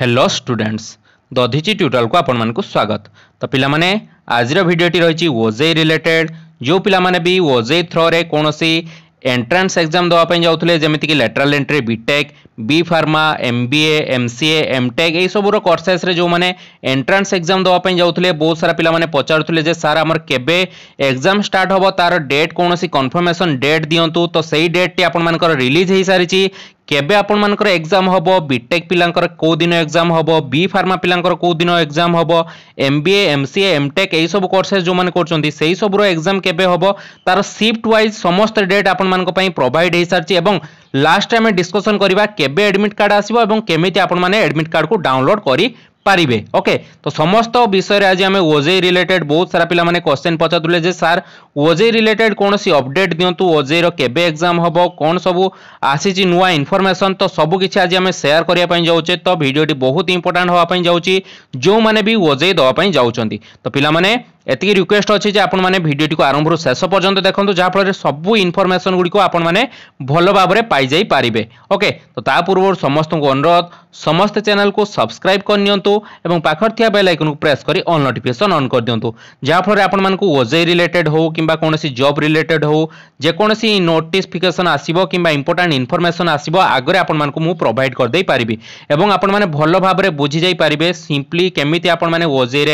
hello students Dadhichi tutorial को आपण मानक स्वागत तो पाने आज भिडटी रही ओजे रिलेटेड जो पिलाने भी ओजे थ्रो कौन एंट्रांस एक्जाम देवाई जाते जमीक lateral entry BTech B pharma M B M C M tech यही कर्सेस जो मैंने एंट्रांस एग्जाम देवाई जाते बहुत सारा पाने पचारे सार आमर केवे एग्जाम स्टार्ट हम तार डेट कौन कनफर्मेसन डेट दिंतु तो सही डेट टी आपर रिलीज हो सारी কেবে আপনার এক্সাম হব বিটেক পিলাঙ্কর কেউদিন এক্সাম হব বি ফার্মা পিলাঙ্কর কেউদিন এক্সাম হব এমবিএ এমসিএ এমটেক এইসব কোর্সেস যে করছেন সেই সবুর এক্সাম কেবে হব তার সিফ্ট ওয়াইজ সমস্ত ডেট আপনার প্রোভাইড হয়ে সারিছে এবং লাস্ট আমি ডিসকসন করা কেবে এডমিট কার্ড আসব এবং কেমিটি আপনার এডমিট কার্ড কু ডাউনলোড করে পারিবে ওকে তো সমস্ত বিষয়ে আজ আমি ওজেই রিলেটেড বহুত সারা পিলা মানে কোশ্চেন পচারুলে যে স্যার ওজেই রিলেটেড কোণী অপডেট দিও ওজেইর কেবে এক্সাম হব কোণ সবু আসিছি নূয়া ইনফরমেসন তো সবু কিছু আজ আমি সেয়ার করা যাচ্ছে তো ভিডিওটি বহুত ইম্পর্টাট হওয়া যাচ্ছি যে ওজেই দেওয়া যাচ্ছেন তো পিলা মানে এতিকি রিকোয়েস্ট অছি যে আপনার ভিডিওটিকে আরম্ভর শেষ পর্যন্ত দেখুন যাফলের সবু ইনফরমেসন গুড়ি আপনার ভাল ভাবে পাইযাই পারে ওকে তো তা পূর্ব সমস্ত অনুরোধ সমস্ত চ্যানেল কু সবসক্রাইব করে নিউ এবং পাখর থাকা বেল আইকন প্রেস করে অল নোটিফিকেসন অন করে দিও যাফলের আপনার ওজেই রিলেটেড হো কিংবা কোণী জব রিলেটেড হো যেকোন নোটিফিকেসন আসব কিংবা ইম্পর্টাট ইনফরমেসন আসব আগে আপনার প্রোভাইড করে পারি এবং আপনার ভাল বুঝি যাই পারে সিম্পলি কেমি আপনার ওজেই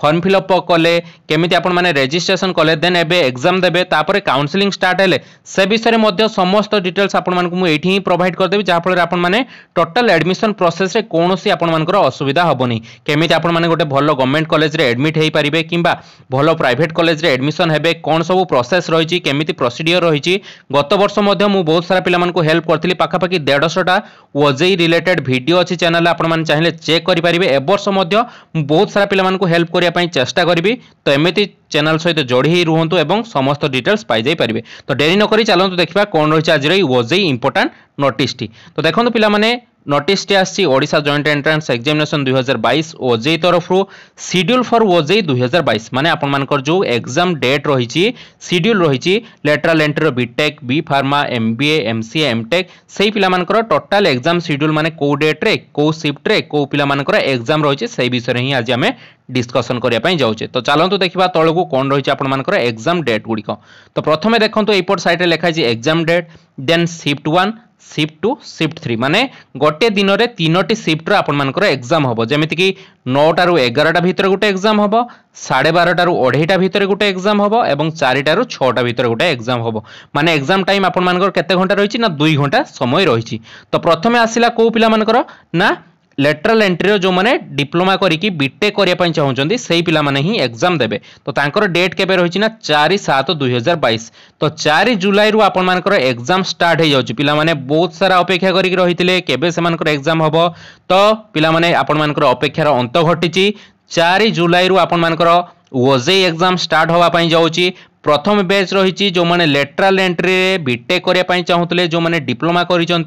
ফর্ম ফিল অপ কলে কেমিতি আপনার রেজিষ্ট্রেসন কলে দেন এবে এক্সাম দেবে তাপরে কাউন্সেলিং স্টার্ট হলে সে বিষয়ে মধ্যে সমস্ত ডিটেলস আপনার এইটি হি প্রোভাইড করেদেবি যাফলের আপনার টোটাল আডমিশন প্রসেসে কৌশি আপনার অসুবিধা হবনি কেমিতি আপনার গোটে ভাল গভর্নমেন্ট কলেজে এডমিট হয়ে পারে কিংবা ভাল প্রাইভেট কলেজে এডমিশন হবে কোণ সব প্রসেস রয়েছে কেমিতি প্রসিডিওর রয়েছে গত বর্ষ মধ্যে মু বহুত সারা পিলা হেল্প করি পাখাপাখি দেড়শটা ওজেই রিলেটেড ভিডিও অছি চ্যানেল আপনার চাইলে চেক করে পারে এবর্ষ মধ্যে বহুত সারা পিলা হেল্প করি କରିବା ପାଇଁ ଚେଷ୍ଟା କରିବି ତ ଏମିତି ଚ୍ୟାନେଲ୍ ସହିତ ଯୋଡ଼ି ହୋଇ ରୁହନ୍ତୁ ଏବଂ ସମସ୍ତ ଡିଟେଲ୍ସ ପାଇଯାଇପାରିବେ ତ ଡେରି ନକରି ଚାଲନ୍ତୁ ଦେଖିବା କ'ଣ ରହିଛି ଆଜିର ଏଇ ୱାଜ୍ ଏଇ ଇମ୍ପୋର୍ଟାଣ୍ଟ ନୋଟିସ୍ଟି ତ ଦେଖନ୍ତୁ ପିଲାମାନେ নোটিসটি আসছি ওড়িশা জয়েন্ট এন্ট্রান্স এক্সামিনেসন দুই হাজার বাইশ ওজেই তরফরু সিড্যুল ফর ওজেই দুই হাজার বাইশ মানে আপনার যে এক্সাম ডেট রয়েছে সিড্যুল রয়েছে লেটরাল এন্ট্রির BTech B pharma M B A M C M tech সেই পিলামানকর টোটাল এক্সাম সিড্যুল মানে কেউ ডেট্রে কেউ সিফ্টরে কেউ পিলামানকর এক্সাম রয়েছে সেই বিষয়ে হি আজ আমি ডিসকসন করা যাচ্ছে তো চালু দেখা তলকু কম রয়েছে আপনার এক্সাম ডেট গুড়ি তো প্রথমে দেখুন এইপট সাইডে লেখা হয়েছে exam date then shift one shift two shift three ମାନେ ଗୋଟିଏ ଦିନରେ ତିନୋଟି ସିଫ୍ଟର ଆପଣମାନଙ୍କର ଏକ୍ଜାମ୍ ହେବ ଯେମିତିକି ନଅଟାରୁ ଏଗାରଟା ଭିତରେ ଗୋଟେ ଏକ୍ଜାମ୍ ହେବ ସାଢ଼େ ବାରଟାରୁ ଅଢ଼େଇଟା ଭିତରେ ଗୋଟେ ଏକ୍ଜାମ୍ ହେବ ଏବଂ ଚାରିଟାରୁ ଛଅଟା ଭିତରେ ଗୋଟେ ଏକ୍ଜାମ୍ ହେବ ମାନେ ଏକ୍ଜାମ୍ ଟାଇମ୍ ଆପଣମାନଙ୍କର କେତେ ଘଣ୍ଟା ରହିଛି ନା ଦୁଇ ଘଣ୍ଟା ସମୟ ରହିଛି ତ ପ୍ରଥମେ ଆସିଲା କେଉଁ ପିଲାମାନଙ୍କର ନା ଲେଟରାଲ ଏଣ୍ଟ୍ରିର ଯେଉଁମାନେ ଡିପ୍ଲୋମା କରିକି ବିଟେକ୍ କରିବା ପାଇଁ ଚାହୁଁଛନ୍ତି ସେଇ ପିଲାମାନେ ହିଁ ଏକ୍ଜାମ୍ ଦେବେ ତ ତାଙ୍କର ଡେଟ୍ କେବେ ରହିଛି ନା ଚାରି ସାତ ଦୁଇହଜାର ବାଇଶ ତ ଚାରି ଜୁଲାଇରୁ ଆପଣମାନଙ୍କର ଏକ୍ଜାମ୍ ଷ୍ଟାର୍ଟ ହେଇଯାଉଛି ପିଲାମାନେ ବହୁତ ସାରା ଅପେକ୍ଷା କରିକି ରହିଥିଲେ କେବେ ସେମାନଙ୍କର ଏକ୍ଜାମ୍ ହେବ ତ ପିଲାମାନେ ଆପଣମାନଙ୍କର ଅପେକ୍ଷାର ଅନ୍ତ ଘଟିଛି ଚାରି ଜୁଲାଇରୁ ଆପଣମାନଙ୍କର ଓଜେଇ ଏକ୍ଜାମ୍ ଷ୍ଟାର୍ଟ ହେବା ପାଇଁ ଯାଉଛି প্রথম ব্যাচ রয়েছে যে লেটরাল এন্ট্রি বিটেক করা চাহুলে যে ডিপ্লোমা করছেন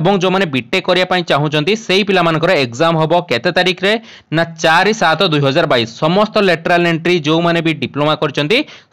এবং যে বিটেক করা চাহুমান সেই পিলার এক্সাম হব কেতে তারিখে না চারি সাত দুই হাজার বাইশ সমস্ত লেটরাল এন্ট্রি যে ডিপ্লোমা করছেন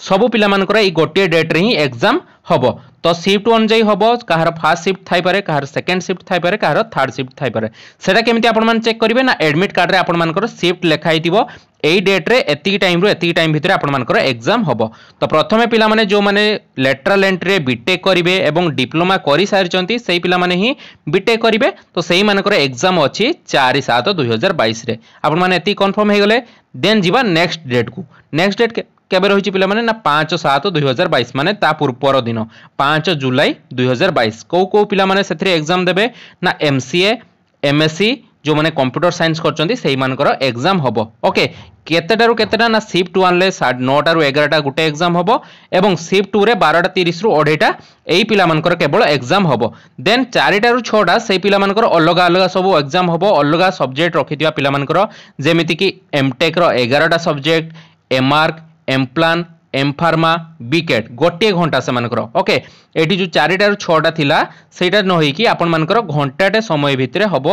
সবু পিলার এই গোটিয়ে ডেট্রে হি এক্সাম হব তো সিফ্ট অনুযায়ী হব কাহার ফার্স্ট সিফ্ট থাইপরে কাহার সেকেন্ড সিফ্ট থাইপরে কাহার থার্ড সিফ্ট থাইপরে সেটা কেমিতি আপনার চেক করবে না এডমিট কার্ডে আপনার সিফ্ট লেখা হয়ে এই ডেট্রে এতিকি টাইম্রু এতিকি টাইম ভিতরে আপনার এক্সাম হব তো প্রথমে পিলামানে যে লেটরাল এন্ট্রি বিটেক করবে এবং ডিপ্লোমা করে সারি সেই পিলামানে হি বিটেক করবে তো সেই মানকর এক্সাম অছি চারি সাত দুই হাজার বাইশে আপনার এতিকি কনফর্ম হয়ে গেলে দেন যা নেক্সট ডেট কু নেক্সট ডেট কেবে রয়েছে পিলামানে না পাঁচ সাত দুই হাজার বাইশ মানে তা পূর্বর দিন পাঁচ জুলাই দুই হাজার বাইশ কেউ কেউ পিলামানে সেথিরে এক্সাম দেবে না এমসিএ এমএসসি ଯେଉଁମାନେ କମ୍ପ୍ୟୁଟର ସାଇନ୍ସ କରିଛନ୍ତି ସେଇମାନଙ୍କର ଏକ୍ଜାମ୍ ହେବ ଓକେ କେତେଟାରୁ କେତେଟା ନା ସିଫ୍ଟ ୱାନ୍ରେ ନଅଟାରୁ ଏଗାରଟା ଗୋଟେ ଏକ୍ଜାମ୍ ହେବ ଏବଂ ସିଫ୍ଟ ଟୁରେ ବାରଟା ତିରିଶରୁ ଅଢ଼େଇଟା ଏଇ ପିଲାମାନଙ୍କର କେବଳ ଏକ୍ଜାମ୍ ହେବ ଦେନ୍ ଚାରିଟାରୁ ଛଅଟା ସେଇ ପିଲାମାନଙ୍କର ଅଲଗା ଅଲଗା ସବୁ ଏକ୍ଜାମ୍ ହେବ ଅଲଗା ସବଜେକ୍ଟ ରଖିଥିବା ପିଲାମାନଙ୍କର ଯେମିତିକି ଏମ୍ଟେକ୍ର ଏଗାରଟା ସବଜେକ୍ଟ ଏମାର୍କ ଏମ୍ପ୍ଲାନ୍ ଏମ୍ଫାର୍ମା ବିକେଟ୍ ଗୋଟିଏ ଘଣ୍ଟା ସେମାନଙ୍କର ଓକେ ଏଠି ଯେଉଁ ଚାରିଟାରୁ ଛଅଟା ଥିଲା ସେଇଟା ନ ହେଇକି ଆପଣମାନଙ୍କର ଘଣ୍ଟାଟେ ସମୟ ଭିତରେ ହେବ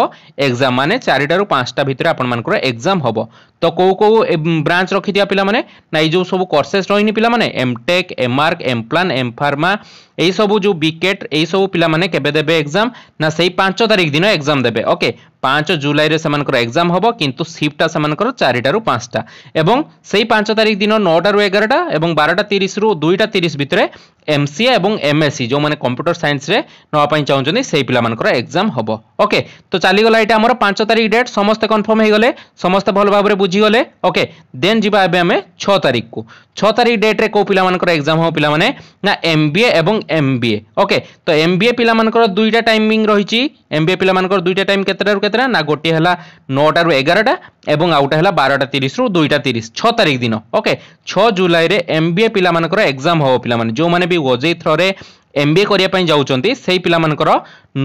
ଏକ୍ଜାମ୍ ମାନେ ଚାରିଟାରୁ ପାଞ୍ଚଟା ଭିତରେ ଆପଣମାନଙ୍କର ଏକ୍ଜାମ୍ ହେବ ତ କେଉଁ କେଉଁ ବ୍ରାଞ୍ଚ ରଖିଥିବା ପିଲାମାନେ ନା ଏଇ ଯେଉଁ ସବୁ କୋର୍ସେସ୍ ରହିନି ପିଲାମାନେ ଏମ୍ଟେକ୍ ଏମ୍ଆର୍କ ଏମ୍ପ୍ଲାନ୍ ଏମ୍ଫାର୍ମା এইসবু যে বিকেট এইসবু পিলামানে কেবে দেবে এক্সাম না সেই পাঁচ তারিখ দিন এক্সাম দেবে ওকে পাঁচ জুলাইরে সে এক্সাম হব কিন্তু সিফ্টটা সে চারিটার পাঁচটা এবং সেই পাঁচ তারিখ দিন নটার এগারোটা এবং বারোটা তিরিশ রু দুইটা তিরিশ ভিতরে এমসিএ এবং এমএসসি যে কম্পুটর সাইন্সরে নেওয়া চাহুন সেই পিলামানকর এক্সাম হব ওকে তো চালিগলা এটা আমার পাঁচ তারিখ ডেট সমস্ত কনফর্ম হয়ে গলে সমস্ত ভাল ভাবে বুঝিগলে ওকে দেন যা এবে আমি ছ তারিখ কু ছ তারিখ ডেট্রে কেউ পিলামানকর এক্সাম হব পিলামানে না এমবিএ এবং এম বিএ ওকে তো এম বিএ পিলামানকর দুইটা টাইমিং রয়েছে এম বিএ পিলামানকর দুইটা টাইম কেতেটার কেতেটা না গোটি হল নটার এগারোটা এবং আউটা হল বারোটা তিরিশ রু দুইটা তিরিশ ছ তারিখ দিন ওকে ছ জুলাইরে এম বিএ পিলামানকর এক্সাম হব পিলামানে যে বি ওজেই থ্রে ଏମ୍ବିଏ କରିବା ପାଇଁ ଯାଉଛନ୍ତି ସେଇ ପିଲାମାନଙ୍କର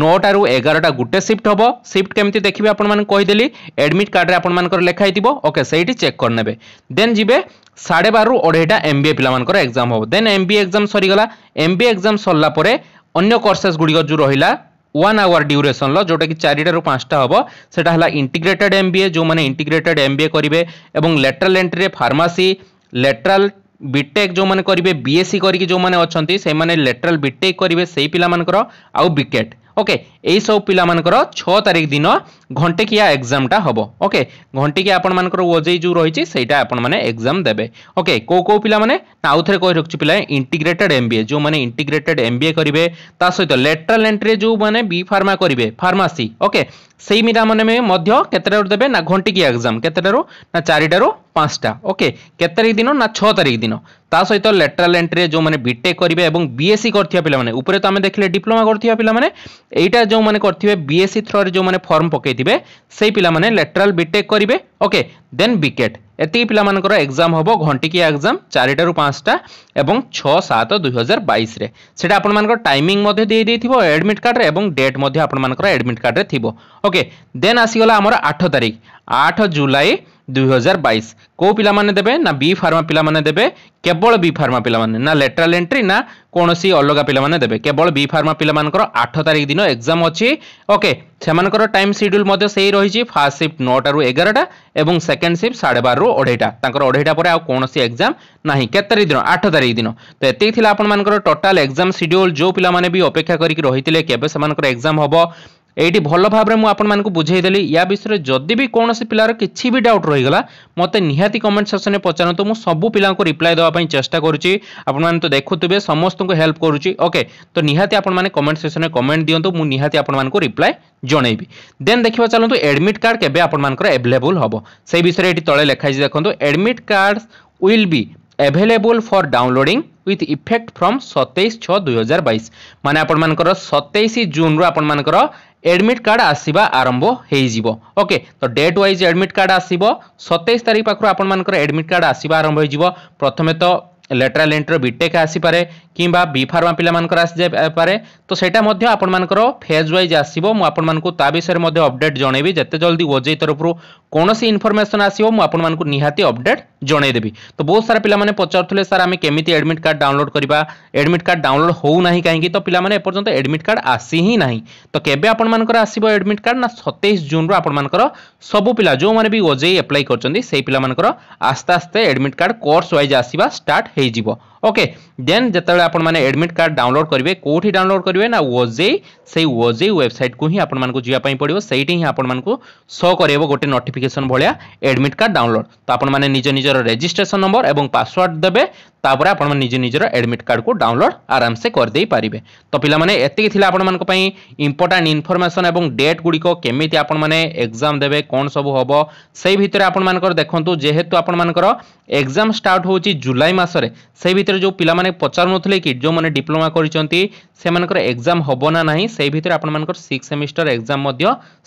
ନଅଟାରୁ ଏଗାରଟା ଗୋଟେ ସିଫ୍ଟ ହେବ ସିଫ୍ଟ କେମିତି ଦେଖିବେ ଆପଣମାନଙ୍କୁ କହିଦେଲି ଆଡ଼ମିଟ୍ କାର୍ଡ଼ରେ ଆପଣମାନଙ୍କର ଲେଖା ହେଇଥିବ ଓକେ ସେଇଠି ଚେକ୍ କରିନେବେ ଦେନ୍ ଯିବେ ସାଢ଼େ ବାରରୁ ଅଢ଼େଇଟା ଏମ୍ ବି ଏ ପିଲାମାନଙ୍କର ଏକ୍ଜାମ୍ ହେବ then M B A exam ସରିଗଲା ଏମ୍ ବି ଏ ଏକ୍ଜାମ୍ ସରିଲା ପରେ ଅନ୍ୟ କୋର୍ସେସ୍ ଗୁଡ଼ିକ ଯେଉଁ ରହିଲା ওয়ান আওয়ার ডিউরেসনর যেটাকি চারিটার পাঁচটা হব সেটা হল ইন্টিগ্রেটেড এম বিএ যে ইন্টিগ্রেটেড এম বিএ করবে এবং lateral entry pharmacy lateral BTech ଯେଉଁମାନେ କରିବେ ବିଏସ୍ସି କରିକି ଯେଉଁମାନେ ଅଛନ୍ତି ସେମାନେ ଲେଟରାଲ୍ ବିଟେକ୍ କରିବେ ସେଇ ପିଲାମାନଙ୍କର ଆଉ ବିକେଟ୍ ଓକେ এইসব পিলামানকর ছ তারিখ দিন ঘণ্টেকিয়া এক্সামটা হব ওকে ঘণ্টেকিয়া আপনার ওজেই যে রয়েছে সেইটা আপনার এক্সাম দেবে ওকে কেউ কেউ পিলা মানে না আউথরে কই রাখছি পিলা ইন্টিগ্রেটেড এমবিএ যে ইন্টিগ্রেটেড এমবিএ করবে তা সহিত লেটারাল এন্ট্রি যে বি ফার্মা করবে ফার্মাসি ওকে সেই মিরা মানে মধ্য কেতটার দেবে না ঘণ্টিকিয়া এক্সাম কেতটার না চারিটার পাঁচটা ওকে কেত তারিখ দিন না ছ তারিখ দিন তা সহিত লেটারাল এন্ট্রি যে বিটেক করবে এবং বিএসসি করতে পিলা মানে উপরে তো আমি দেখলে ডিপ্লোমা করতে পিলা এইটা जो मैंने करेंगे बीएससी थ्रु जो मैंने फर्म पकई से पाने लेटेराल बीटेक् करेंगे ओके देन बीकेट ଏତିକି ପିଲାମାନଙ୍କର ଏକ୍ଜାମ୍ ହେବ ଘଣ୍ଟିକିଆ ଏକ୍ଜାମ୍ ଚାରିଟାରୁ ପାଞ୍ଚଟା ଏବଂ ଛଅ ସାତ ଦୁଇହଜାର ବାଇଶରେ ସେଇଟା ଆପଣମାନଙ୍କର ଟାଇମିଂ ମଧ୍ୟ ଦେଇଦେଇଥିବ ଆଡ଼ମିଟ୍ କାର୍ଡ଼ରେ ଏବଂ ଡେଟ୍ ମଧ୍ୟ ଆପଣମାନଙ୍କର ଆଡ଼ମିଟ୍ କାର୍ଡ଼ରେ ଥିବ ଓକେ ଦେନ୍ ଆସିଗଲା ଆମର ଆଠ ତାରିଖ ଆଠ ଜୁଲାଇ ଦୁଇ ହଜାର ବାଇଶ କେଉଁ ପିଲାମାନେ ଦେବେ ନା ବି ଫାର୍ମା ପିଲାମାନେ ଦେବେ କେବଳ ବି ଫାର୍ମା ପିଲାମାନେ ନା ଲେଟରାଲ ଏଣ୍ଟ୍ରି ନା କୌଣସି ଅଲଗା ପିଲାମାନେ ଦେବେ କେବଳ ବି ଫାର୍ମା ପିଲାମାନଙ୍କର ଆଠ ତାରିଖ ଦିନ ଏକ୍ଜାମ୍ ଅଛି ଓକେ ସେମାନଙ୍କର ଟାଇମ୍ ସିଡ୍ୟୁଲ୍ ମଧ୍ୟ ସେଇ ରହିଛି ଫାର୍ଷ୍ଟ ସିଫ୍ଟ ନଅଟାରୁ ଏଗାରଟା ଏବଂ ସେକେଣ୍ଡ ସିଫ୍ଟ ସାଢ଼େ ବାରରୁ ଅଢ଼େଇଟା ତାଙ୍କର ଅଢ଼େଇଟା ପରେ ଆଉ କୌଣସି ଏକ୍ଜାମ୍ ନାହିଁ କେତେ ତାରିଖ ଦିନ ଆଠ ତାରିଖ ଦିନ ତ ଏତିକି ଥିଲା ଆପଣମାନଙ୍କର ଟୋଟାଲ୍ ଏକ୍ଜାମ୍ ସିଡ୍ୟୁଲ୍ ଯେଉଁ ପିଲାମାନେ ବି ଅପେକ୍ଷା କରିକି ରହିଥିଲେ କେବେ ସେମାନଙ୍କର ଏକ୍ଜାମ୍ ହେବ এইটি ভাল ভাবে মু আপনার বুঝাইদেলি ইয়া বিষয়ে যদি বি কৌশি পিলার কিছু বি ডাউট রয়েগলা মতো নিহতি কমেন্ট সেকশনে পচারতু মু সবু পিলা রিপ্লাই দেওয়া চেষ্টা করছি আপনার তো দেখুবে সমস্ত হেল্প করছি ওকে তো নিহতি আপনার কমেন্ট সেকশনে কমেন্ট দিও মু নিহতি আপনার রিপ্লাই জনাইবি দেন দেখা চলতু এডমিট কার্ড কেবে আপনার এভেলেবল হব সেই বিষয়ে এটি তলে লেখা হয়েছে দেখুন admit card will be available for downloading with effect from সতেইশ ছ দুই হাজার বাইশ মানে আপনার সতেইশ জুন্রু আপনার এডমিট কার্ড আসবা আরম্ভ হয়েযিব ওকে তো ডেট ওয়াইজ এডমিট কার্ড আসব সতেইশ তারিখ পাখু আপনার এডমিট কার্ড আসবা আরম্ভ হয়ে প্রথমে তো লেটেরাল এন্ট্রি বিটেক আসিপারে কিংবা বি ফার্মা পিলামানকর আসিপারে তো সেটা মধ্যে আপনার ফেজ ওয়াইজ আসব মু আপনার তা বিষয়ে মধ্যে অপডেট জনাইবি যেতে জলদি ওজেই তরফর কোণী ইনফরমেসন আসব মু আপনার নিহতি অপডেট জনাইদেবি তো বহু সারা পিলামানে পচারুলে স্যার আমি কেমিতি এডমিট কার্ড ডাউনলোড করা এডমিট কার্ড ডাউনলোড হো না কী তো পিলামানে এপর্যন্ত এডমিট কার্ড আসি হি না তো কেবে আপনার আসব এডমিট কার্ড না সতেইশ জুন রু আপনার সবু পিলা যে ওজেই এপ্লাই করছেন সেই পিলা আস্তে আস্তে এডমিট কার্ড কোর্স ওয়াইজ আসবা স্টার্ট হয়ে ହେଇଯିବ ଓକେ ଦେନ୍ ଯେତେବେଳେ ଆପଣମାନେ ଆଡ଼ମିଟ୍ କାର୍ଡ଼ ଡାଉନଲୋଡ୍ କରିବେ କେଉଁଠି ଡାଉନଲୋଡ୍ କରିବେ ନା ଓଜେଇ ସେଇ ଓଜେଇ ୱେବସାଇଟ୍କୁ ହିଁ ଆପଣମାନଙ୍କୁ ଯିବା ପାଇଁ ପଡ଼ିବ ସେଇଠି ହିଁ ଆପଣମାନଙ୍କୁ ଶୋ କରେଇବ ଗୋଟେ ନୋଟିଫିକେସନ୍ ଭଳିଆ ଆଡ଼ମିଟ୍ କାର୍ଡ଼ ଡାଉନଲୋଡ୍ ତ ଆପଣମାନେ ନିଜ ନିଜର ରେଜିଷ୍ଟ୍ରେସନ୍ ନମ୍ବର ଏବଂ ପାସୱାର୍ଡ଼ ଦେବେ ତାପରେ ଆପଣମାନେ ନିଜ ନିଜର ଆଡ଼ମିଟ୍ କାର୍ଡ଼କୁ ଡାଉନଲୋଡ୍ ଆରାମସେ କରିଦେଇପାରିବେ ତ ପିଲାମାନେ ଏତିକି ଥିଲା ଆପଣମାନଙ୍କ ପାଇଁ ଇମ୍ପୋର୍ଟାଣ୍ଟ ଇନଫର୍ମେସନ୍ ଏବଂ ଡେଟ୍ ଗୁଡ଼ିକ କେମିତି ଆପଣମାନେ ଏକ୍ଜାମ୍ ଦେବେ କ'ଣ ସବୁ ହେବ ସେଇ ଭିତରେ ଆପଣମାନଙ୍କର ଦେଖନ୍ତୁ ଯେହେତୁ ଆପଣମାନଙ୍କର ଏକ୍ଜାମ୍ ଷ୍ଟାର୍ଟ ହେଉଛି ଜୁଲାଇ ମାସରେ ସେଇ ଭିତରେ ভিতরে যে পিলামানে পচারুনলে কি যে ডিপ্লোমা করছেন সেমানকর এক্সাম হব না না সেই ভিতরে আপনার সিক্স সেমিস্টার এক্সাম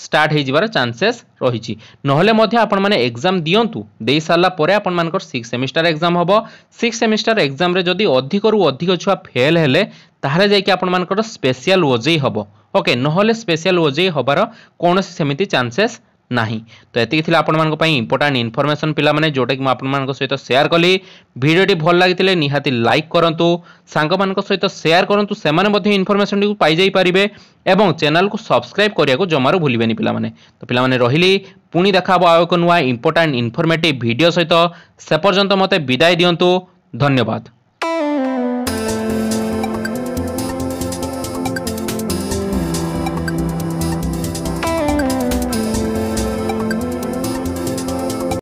স্টার্ট হয়ে যাবার চান্সেস রয়েছে নহলে আপন মানে এক্সাম দিও দিয়ে সারা পরে আপনার সিক্স সেমিস্টার এক্সাম হব সিক্স সেমিস্টার এক্সামে যদি অধিকরু অধিক ছুয়া ফেল হলে তাহলে যাই আপনার স্পেশাল ওজেই হব ওকে নহলে স্পেশাল ওজেই হবার কৌশি সেমিটি চান্সেস ନାହିଁ ତ ଏତିକି ଥିଲା ଆପଣମାନଙ୍କ ପାଇଁ ଇମ୍ପୋର୍ଟାଣ୍ଟ ଇନଫର୍ମେସନ୍ ପିଲାମାନେ ଯେଉଁଟାକି ମୁଁ ଆପଣମାନଙ୍କ ସହିତ ସେୟାର କଲି ଭିଡ଼ିଓଟି ଭଲ ଲାଗିଥିଲେ ନିହାତି ଲାଇକ୍ କରନ୍ତୁ ସାଙ୍ଗମାନଙ୍କ ସହିତ ସେୟାର କରନ୍ତୁ ସେମାନେ ମଧ୍ୟ ଇନଫର୍ମେସନ୍ଟିକୁ ପାଇଯାଇପାରିବେ ଏବଂ ଚ୍ୟାନେଲକୁ ସବସ୍କ୍ରାଇବ୍ କରିବାକୁ ଜମାରୁ ଭୁଲିବେନି ପିଲାମାନେ ତ ପିଲାମାନେ ରହିଲି ପୁଣି ଦେଖାହେବ ଆଉ ଏକ ନୂଆ ଇମ୍ପୋର୍ଟାଣ୍ଟ ଇନଫର୍ମେଟିଭ୍ ଭିଡ଼ିଓ ସହିତ ସେ ପର୍ଯ୍ୟନ୍ତ ମୋତେ ବିଦାୟ ଦିଅନ୍ତୁ ଧନ୍ୟବାଦ